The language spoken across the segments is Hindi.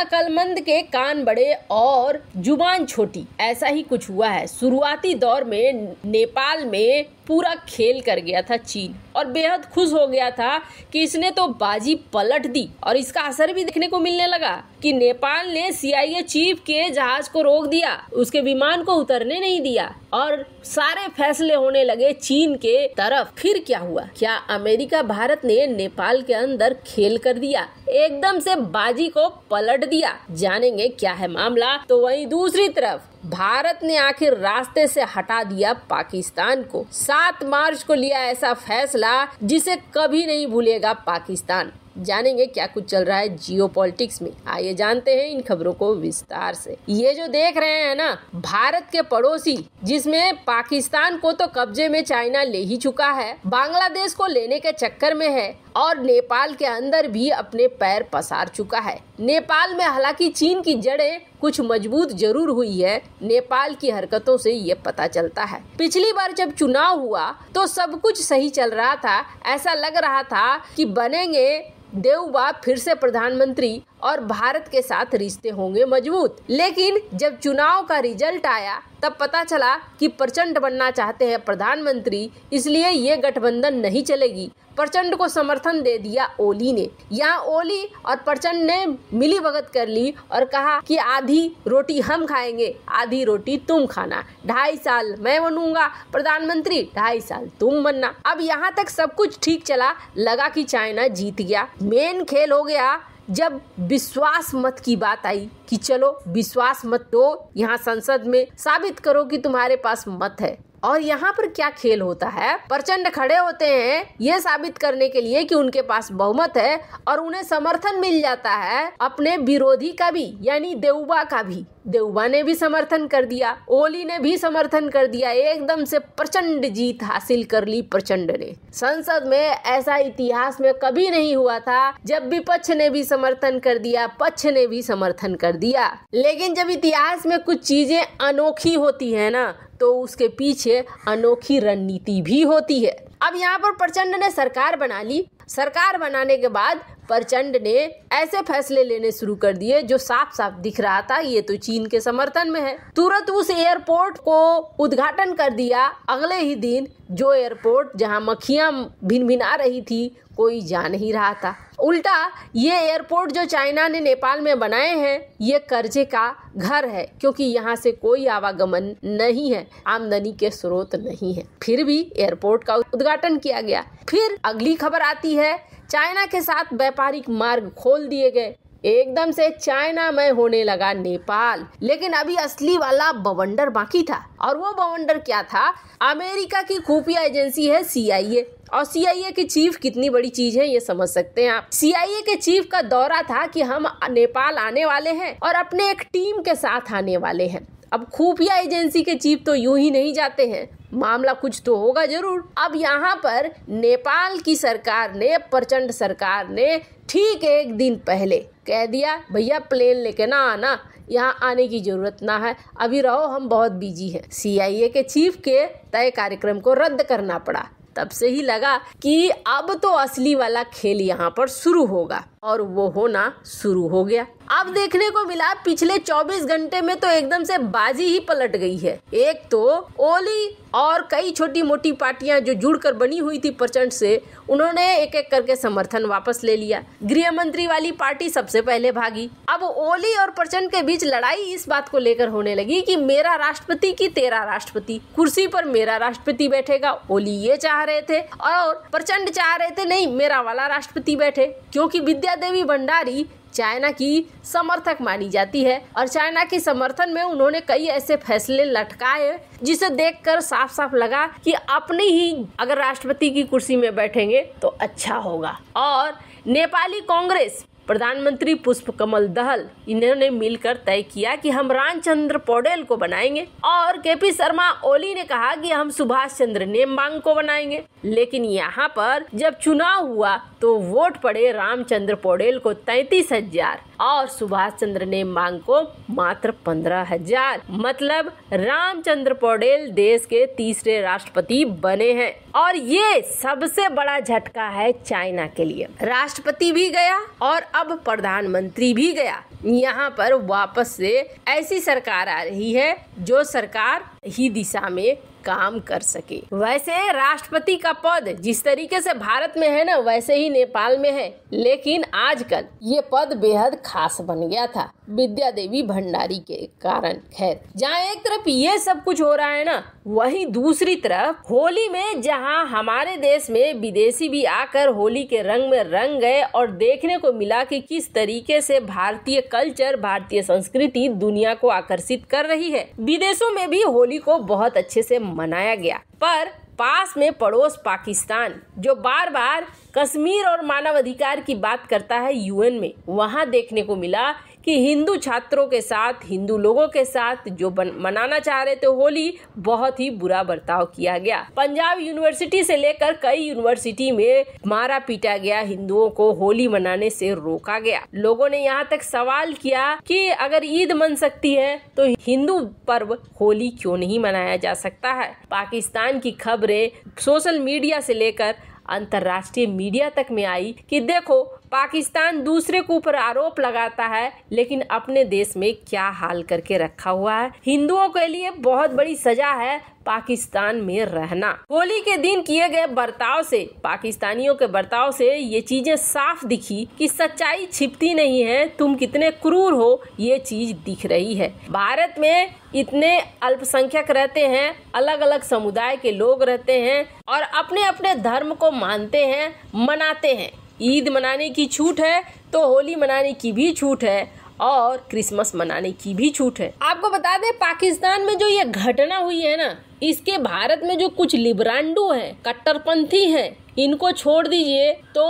अकलमंद के कान बड़े और जुबान छोटी ऐसा ही कुछ हुआ है शुरुआती दौर में नेपाल में पूरा खेल कर गया था चीन और बेहद खुश हो गया था कि इसने तो बाजी पलट दी और इसका असर भी देखने को मिलने लगा कि नेपाल ने सीआईए चीफ के जहाज को रोक दिया उसके विमान को उतरने नहीं दिया और सारे फैसले होने लगे चीन के तरफ फिर क्या हुआ क्या अमेरिका भारत ने नेपाल के अंदर खेल कर दिया एकदम से बाजी को पलट दिया जानेंगे क्या है मामला तो वहीं दूसरी तरफ भारत ने आखिर रास्ते से हटा दिया पाकिस्तान को सात मार्च को लिया ऐसा फैसला जिसे कभी नहीं भूलेगा पाकिस्तान जानेंगे क्या कुछ चल रहा है जियो पॉलिटिक्स में आइए जानते हैं इन खबरों को विस्तार से ये जो देख रहे हैं ना भारत के पड़ोसी जिसमें पाकिस्तान को तो कब्जे में चाइना ले ही चुका है बांग्लादेश को लेने के चक्कर में है और नेपाल के अंदर भी अपने पैर पसार चुका है नेपाल में हालांकि चीन की जड़ें कुछ मजबूत जरूर हुई है नेपाल की हरकतों से ये पता चलता है पिछली बार जब चुनाव हुआ तो सब कुछ सही चल रहा था ऐसा लग रहा था कि बनेंगे देवबा फिर से प्रधानमंत्री और भारत के साथ रिश्ते होंगे मजबूत लेकिन जब चुनाव का रिजल्ट आया तब पता चला कि प्रचंड बनना चाहते हैं प्रधानमंत्री इसलिए ये गठबंधन नहीं चलेगी प्रचंड को समर्थन दे दिया ओली ने यहाँ ओली और प्रचंड ने मिली भगत कर ली और कहा कि आधी रोटी हम खाएंगे आधी रोटी तुम खाना ढाई साल मैं बनूंगा प्रधानमंत्री ढाई साल तुम बनना अब यहाँ तक सब कुछ ठीक चला लगा कि चाइना जीत गया मेन खेल हो गया जब विश्वास मत की बात आई कि चलो विश्वास मत दो यहाँ संसद में साबित करो कि तुम्हारे पास मत है और यहाँ पर क्या खेल होता है प्रचंड खड़े होते हैं ये साबित करने के लिए कि उनके पास बहुमत है और उन्हें समर्थन मिल जाता है अपने विरोधी का भी यानी देउबा का भी देउबा ने भी समर्थन कर दिया ओली ने भी समर्थन कर दिया एकदम से प्रचंड जीत हासिल कर ली प्रचंड ने संसद में ऐसा इतिहास में कभी नहीं हुआ था जब विपक्ष ने भी समर्थन कर दिया पक्ष ने भी समर्थन कर दिया लेकिन जब इतिहास में कुछ चीजें अनोखी होती है ना तो उसके पीछे अनोखी रणनीति भी होती है अब यहाँ पर प्रचंड ने सरकार बना ली सरकार बनाने के बाद प्रचंड ने ऐसे फैसले लेने शुरू कर दिए जो साफ साफ दिख रहा था ये तो चीन के समर्थन में है तुरंत उस एयरपोर्ट को उद्घाटन कर दिया अगले ही दिन जो एयरपोर्ट जहां मक्खियां भिन भिन आ रही थी कोई जा नहीं रहा था उल्टा ये एयरपोर्ट जो चाइना ने नेपाल में बनाए हैं ये कर्जे का घर है क्योंकि यहाँ से कोई आवागमन नहीं है आमदनी के स्रोत नहीं है फिर भी एयरपोर्ट का उद्घाटन किया गया फिर अगली खबर आती है चाइना के साथ व्यापारिक मार्ग खोल दिए गए एकदम से चाइना में होने लगा नेपाल लेकिन अभी असली वाला बवंडर बाकी था और वो बवंडर क्या था अमेरिका की खुफिया एजेंसी है सीआईए और सीआईए के चीफ कितनी बड़ी चीज है ये समझ सकते हैं आप सीआईए के चीफ का दौरा था कि हम नेपाल आने वाले हैं और अपने एक टीम के साथ आने वाले हैं अब खुफिया एजेंसी के चीफ तो यूं ही नहीं जाते हैं मामला कुछ तो होगा जरूर अब यहाँ पर नेपाल की सरकार ने प्रचंड सरकार ने ठीक एक दिन पहले कह दिया भैया प्लेन लेके ना आना यहाँ आने की जरूरत ना है अभी रहो हम बहुत बिजी हैं सीआईए के चीफ के तय कार्यक्रम को रद्द करना पड़ा तब से ही लगा कि अब तो असली वाला खेल यहाँ पर शुरू होगा और वो होना शुरू हो गया अब देखने को मिला पिछले 24 घंटे में तो एकदम से बाजी ही पलट गई है एक तो ओली और कई छोटी मोटी पार्टियां जो जुड़कर बनी हुई थी प्रचंड से उन्होंने एक एक करके समर्थन वापस ले लिया गृह मंत्री वाली पार्टी सबसे पहले भागी अब ओली और प्रचंड के बीच लड़ाई इस बात को लेकर होने लगी कि मेरा राष्ट्रपति की तेरा राष्ट्रपति कुर्सी पर मेरा राष्ट्रपति बैठेगा ओली ये चाह रहे थे और प्रचंड चाह रहे थे नहीं मेरा वाला राष्ट्रपति बैठे क्योंकि विद्या विद्या देवी भंडारी चाइना की समर्थक मानी जाती है और चाइना के समर्थन में उन्होंने कई ऐसे फैसले लटकाए जिसे देखकर साफ साफ लगा कि अपने ही अगर राष्ट्रपति की कुर्सी में बैठेंगे तो अच्छा होगा और नेपाली कांग्रेस प्रधानमंत्री पुष्प कमल दहल इन्होंने मिलकर तय किया कि हम रामचंद्र पौडेल को बनाएंगे और केपी शर्मा ओली ने कहा कि हम सुभाष चंद्र नेमबांग को बनाएंगे लेकिन यहाँ पर जब चुनाव हुआ तो वोट पड़े रामचंद्र पौडेल को तैतीस हजार और सुभाष चंद्र ने मांग को मात्र पंद्रह हजार मतलब रामचंद्र पौडेल देश के तीसरे राष्ट्रपति बने हैं और ये सबसे बड़ा झटका है चाइना के लिए राष्ट्रपति भी गया और अब प्रधानमंत्री भी गया यहाँ पर वापस से ऐसी सरकार आ रही है जो सरकार ही दिशा में काम कर सके वैसे राष्ट्रपति का पद जिस तरीके से भारत में है ना वैसे ही नेपाल में है लेकिन आजकल ये पद बेहद खास बन गया था विद्या देवी भंडारी के कारण खैर जहाँ एक तरफ ये सब कुछ हो रहा है ना वहीं दूसरी तरफ होली में जहाँ हमारे देश में विदेशी भी आकर होली के रंग में रंग गए और देखने को मिला कि किस तरीके से भारतीय कल्चर भारतीय संस्कृति दुनिया को आकर्षित कर रही है विदेशों में भी होली को बहुत अच्छे से मनाया गया पर पास में पड़ोस पाकिस्तान जो बार बार कश्मीर और मानव अधिकार की बात करता है यूएन में वहाँ देखने को मिला कि हिंदू छात्रों के साथ हिंदू लोगों के साथ जो मनाना चाह रहे थे होली बहुत ही बुरा बर्ताव किया गया पंजाब यूनिवर्सिटी से लेकर कई यूनिवर्सिटी में मारा पीटा गया हिंदुओं को होली मनाने से रोका गया लोगों ने यहाँ तक सवाल किया कि अगर ईद मन सकती है तो हिंदू पर्व होली क्यों नहीं मनाया जा सकता है पाकिस्तान की खबरें सोशल मीडिया से लेकर अंतर्राष्ट्रीय मीडिया तक में आई कि देखो पाकिस्तान दूसरे के ऊपर आरोप लगाता है लेकिन अपने देश में क्या हाल करके रखा हुआ है हिंदुओं के लिए बहुत बड़ी सजा है पाकिस्तान में रहना होली के दिन किए गए बर्ताव से पाकिस्तानियों के बर्ताव से ये चीजें साफ दिखी कि सच्चाई छिपती नहीं है तुम कितने क्रूर हो ये चीज दिख रही है भारत में इतने अल्पसंख्यक रहते हैं अलग अलग समुदाय के लोग रहते हैं और अपने अपने धर्म को मानते हैं मनाते हैं ईद मनाने की छूट है तो होली मनाने की भी छूट है और क्रिसमस मनाने की भी छूट है आपको बता दें पाकिस्तान में जो ये घटना हुई है ना इसके भारत में जो कुछ लिब्रांडू हैं कट्टरपंथी हैं इनको छोड़ दीजिए तो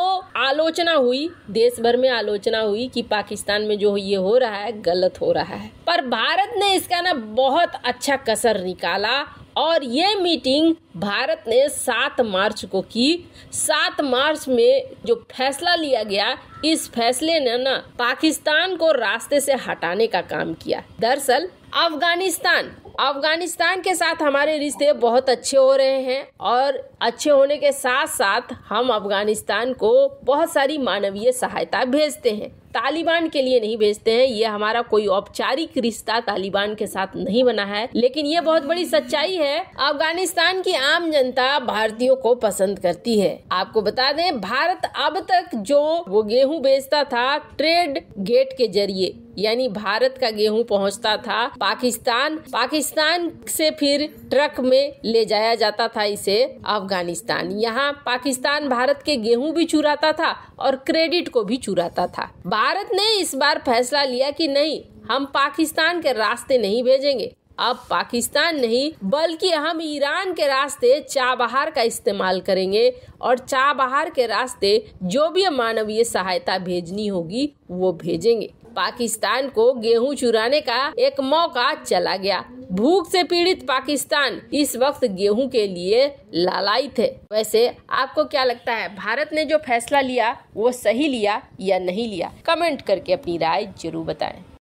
आलोचना हुई देश भर में आलोचना हुई कि पाकिस्तान में जो ये हो रहा है गलत हो रहा है पर भारत ने इसका ना बहुत अच्छा कसर निकाला और ये मीटिंग भारत ने सात मार्च को की सात मार्च में जो फैसला लिया गया इस फैसले ने ना पाकिस्तान को रास्ते से हटाने का काम किया दरअसल अफगानिस्तान अफगानिस्तान के साथ हमारे रिश्ते बहुत अच्छे हो रहे हैं और अच्छे होने के साथ साथ हम अफगानिस्तान को बहुत सारी मानवीय सहायता भेजते हैं तालिबान के लिए नहीं भेजते हैं ये हमारा कोई औपचारिक रिश्ता तालिबान के साथ नहीं बना है लेकिन ये बहुत बड़ी सच्चाई है अफगानिस्तान की आम जनता भारतीयों को पसंद करती है आपको बता दें भारत अब तक जो वो गेहूं बेचता था ट्रेड गेट के जरिए यानी भारत का गेहूं पहुंचता था पाकिस्तान पाकिस्तान से फिर ट्रक में ले जाया जाता था इसे अफगानिस्तान यहाँ पाकिस्तान भारत के गेहूं भी चुराता था और क्रेडिट को भी चुराता था भारत ने इस बार फैसला लिया कि नहीं हम पाकिस्तान के रास्ते नहीं भेजेंगे अब पाकिस्तान नहीं बल्कि हम ईरान के रास्ते चाबहार का इस्तेमाल करेंगे और चाबहार के रास्ते जो भी मानवीय सहायता भेजनी होगी वो भेजेंगे पाकिस्तान को गेहूं चुराने का एक मौका चला गया भूख से पीड़ित पाकिस्तान इस वक्त गेहूं के लिए लालायित है वैसे आपको क्या लगता है भारत ने जो फैसला लिया वो सही लिया या नहीं लिया कमेंट करके अपनी राय जरूर बताएं